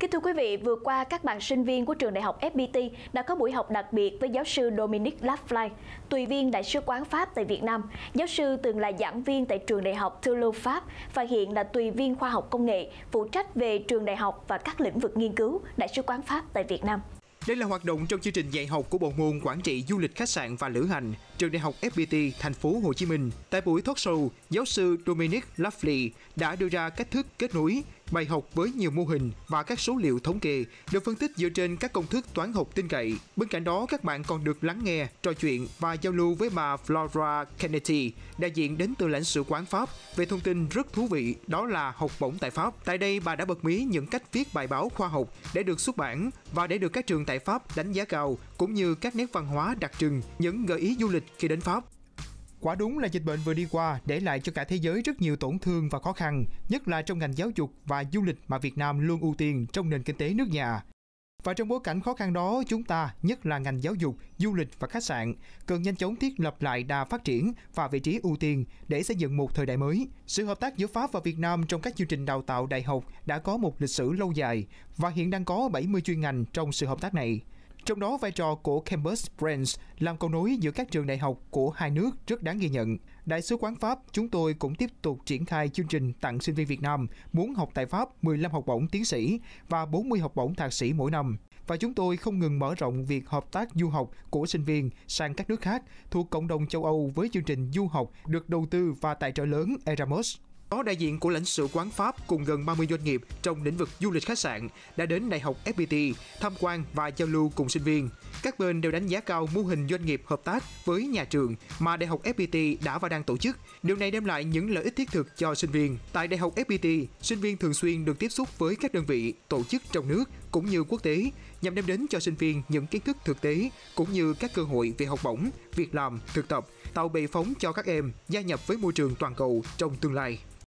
Kính thưa quý vị, vừa qua các bạn sinh viên của trường đại học FPT đã có buổi học đặc biệt với giáo sư Dominic Lafly, tùy viên đại sứ quán Pháp tại Việt Nam. Giáo sư từng là giảng viên tại trường đại học Toulouse Pháp và hiện là tùy viên khoa học công nghệ, phụ trách về trường đại học và các lĩnh vực nghiên cứu đại sứ quán Pháp tại Việt Nam. Đây là hoạt động trong chương trình dạy học của bộ môn quản trị du lịch khách sạn và lữ hành, trường đại học FPT thành phố Hồ Chí Minh. Tại buổi talk show, giáo sư Dominic Lafley đã đưa ra cách thức kết nối Bài học với nhiều mô hình và các số liệu thống kê được phân tích dựa trên các công thức toán học tin cậy. Bên cạnh đó, các bạn còn được lắng nghe, trò chuyện và giao lưu với bà Flora Kennedy, đại diện đến từ lãnh sự quán Pháp về thông tin rất thú vị, đó là học bổng tại Pháp. Tại đây, bà đã bật mí những cách viết bài báo khoa học để được xuất bản và để được các trường tại Pháp đánh giá cao, cũng như các nét văn hóa đặc trưng, những gợi ý du lịch khi đến Pháp. Quả đúng là dịch bệnh vừa đi qua để lại cho cả thế giới rất nhiều tổn thương và khó khăn, nhất là trong ngành giáo dục và du lịch mà Việt Nam luôn ưu tiên trong nền kinh tế nước nhà. Và trong bối cảnh khó khăn đó, chúng ta, nhất là ngành giáo dục, du lịch và khách sạn, cần nhanh chóng thiết lập lại đà phát triển và vị trí ưu tiên để xây dựng một thời đại mới. Sự hợp tác giữa Pháp và Việt Nam trong các chương trình đào tạo đại học đã có một lịch sử lâu dài và hiện đang có 70 chuyên ngành trong sự hợp tác này. Trong đó, vai trò của Campus Friends làm cầu nối giữa các trường đại học của hai nước rất đáng ghi nhận. Đại sứ quán Pháp, chúng tôi cũng tiếp tục triển khai chương trình tặng sinh viên Việt Nam muốn học tại Pháp 15 học bổng tiến sĩ và 40 học bổng thạc sĩ mỗi năm. Và chúng tôi không ngừng mở rộng việc hợp tác du học của sinh viên sang các nước khác thuộc cộng đồng châu Âu với chương trình du học được đầu tư và tài trợ lớn Erasmus. Có đại diện của lãnh sự quán Pháp cùng gần 30 doanh nghiệp trong lĩnh vực du lịch khách sạn đã đến Đại học FPT tham quan và giao lưu cùng sinh viên. Các bên đều đánh giá cao mô hình doanh nghiệp hợp tác với nhà trường mà Đại học FPT đã và đang tổ chức. Điều này đem lại những lợi ích thiết thực cho sinh viên. Tại Đại học FPT, sinh viên thường xuyên được tiếp xúc với các đơn vị, tổ chức trong nước cũng như quốc tế nhằm đem đến cho sinh viên những kiến thức thực tế cũng như các cơ hội về học bổng, việc làm, thực tập, tạo bệ phóng cho các em gia nhập với môi trường toàn cầu trong tương lai.